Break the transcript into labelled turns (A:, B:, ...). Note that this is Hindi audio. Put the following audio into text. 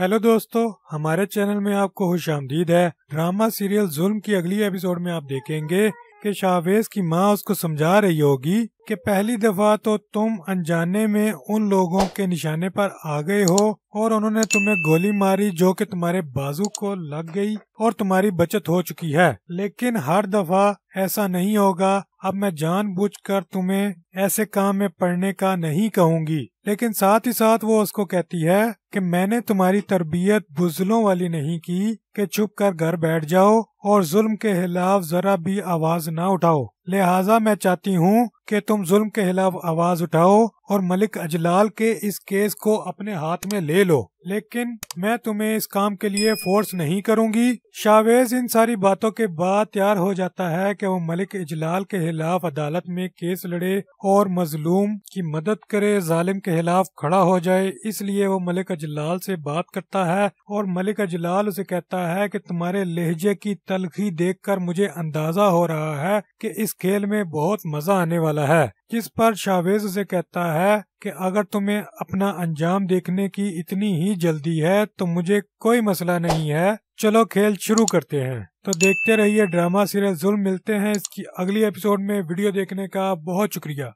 A: हेलो दोस्तों हमारे चैनल में आपको खुश आमदीद है ड्रामा सीरियल जुल्म की अगली एपिसोड में आप देखेंगे कि शाहवेज की माँ उसको समझा रही होगी कि पहली दफा तो तुम अनजाने में उन लोगों के निशाने पर आ गए हो और उन्होंने तुम्हें गोली मारी जो कि तुम्हारे बाजू को लग गई और तुम्हारी बचत हो चुकी है लेकिन हर दफा ऐसा नहीं होगा अब मैं जानबूझकर तुम्हें ऐसे काम में पड़ने का नहीं कहूँगी लेकिन साथ ही साथ वो उसको कहती है कि मैंने तुम्हारी तरबियत बुजलों वाली नहीं की कि छुप कर घर बैठ जाओ और जुल्म के खिलाफ जरा भी आवाज ना उठाओ लिहाजा मैं चाहती हूँ कि तुम जुल्म के खिलाफ आवाज उठाओ और मलिक अजलाल के इस केस को अपने हाथ में ले लो लेकिन मैं तुम्हें इस काम के लिए फोर्स नहीं करूँगी शावेज इन सारी बातों के बाद तैयार हो जाता है कि वो मलिक इजलाल के खिलाफ अदालत में केस लड़े और मजलूम की मदद करे जालिम के खिलाफ खड़ा हो जाए इसलिए वो मलिक जलाल से बात करता है और मलिका जलाल उसे कहता है कि तुम्हारे लहजे की तलखी देखकर मुझे अंदाजा हो रहा है कि इस खेल में बहुत मजा आने वाला है जिस पर शावेज उसे कहता है कि अगर तुम्हें अपना अंजाम देखने की इतनी ही जल्दी है तो मुझे कोई मसला नहीं है चलो खेल शुरू करते हैं तो देखते रहिए ड्रामा सीरियल जुल्म मिलते हैं इसकी अगली एपिसोड में वीडियो
B: देखने का बहुत शुक्रिया